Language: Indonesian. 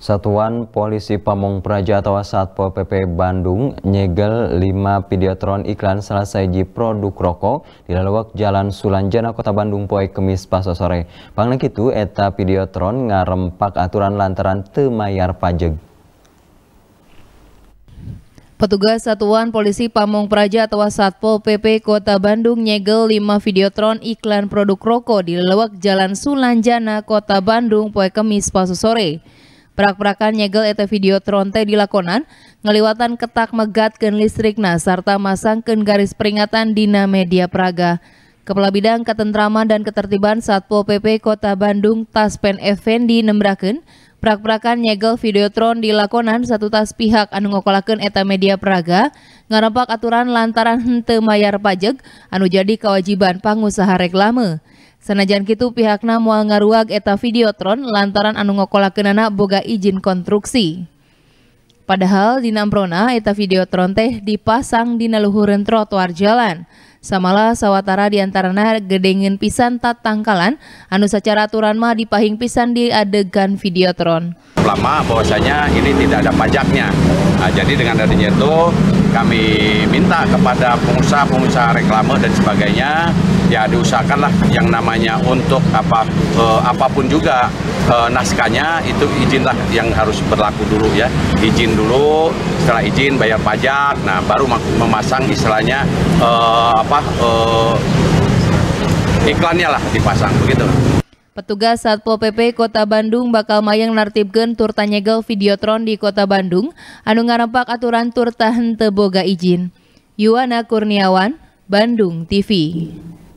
Satuan Polisi Pamong Praja atau Satpol PP Bandung nyegel 5 videotron iklan selesai di produk rokok di lalawak Jalan Sulanjana Kota Bandung Poi Kemis Paso sore. Pangna itu eta videotron ngarempak aturan lantaran temayar pajeg. Petugas Satuan Polisi Pamong Praja atau Satpol PP Kota Bandung nyegel 5 videotron iklan produk rokok di lelewak Jalan Sulanjana Kota Bandung poe Kemis Paso sore. Prak-prakan nyegel eta video tronte dilakonan, ngeliwatan ketak megatkan listrikna serta ken garis peringatan Dina Media Praga. Kepala Bidang Ketentraman dan Ketertiban Satpol PP Kota Bandung Taspen Effendi nembraken, prak-prakan nyegel videotron di lakonan satu tas pihak anu ngokolaken eta media Praga ngarampak aturan lantaran hente mayar pajak anu jadi kewajiban pangusaha reklame. Senajan kitu pihakna mual ngaruag eta videotron lantaran anu ngokolakeunana boga izin konstruksi. Padahal di Namprona eta videotron teh dipasang di naluhureun trotoar jalan. Samalah sawwatara diantarana gedengin pisan tat tangkalan anu secara aturan mah dipahing pisan di adegan videotron. Lama bahwasanya ini tidak ada pajaknya. Nah, jadi dengan adanya itu kami minta kepada pengusaha-pengusaha reklame dan sebagainya ya diusahakanlah yang namanya untuk apa eh, apapun juga eh, naskahnya itu izinlah yang harus berlaku dulu ya izin dulu setelah izin bayar pajak nah baru memasang istilahnya eh, apa eh, iklannya lah dipasang begitu. Petugas Satpol PP Kota Bandung bakal mayang nartibkeun tur tanyegel videotron di Kota Bandung anu ngarempak aturan tur tahan teboga izin. Yuwana Kurniawan, Bandung TV.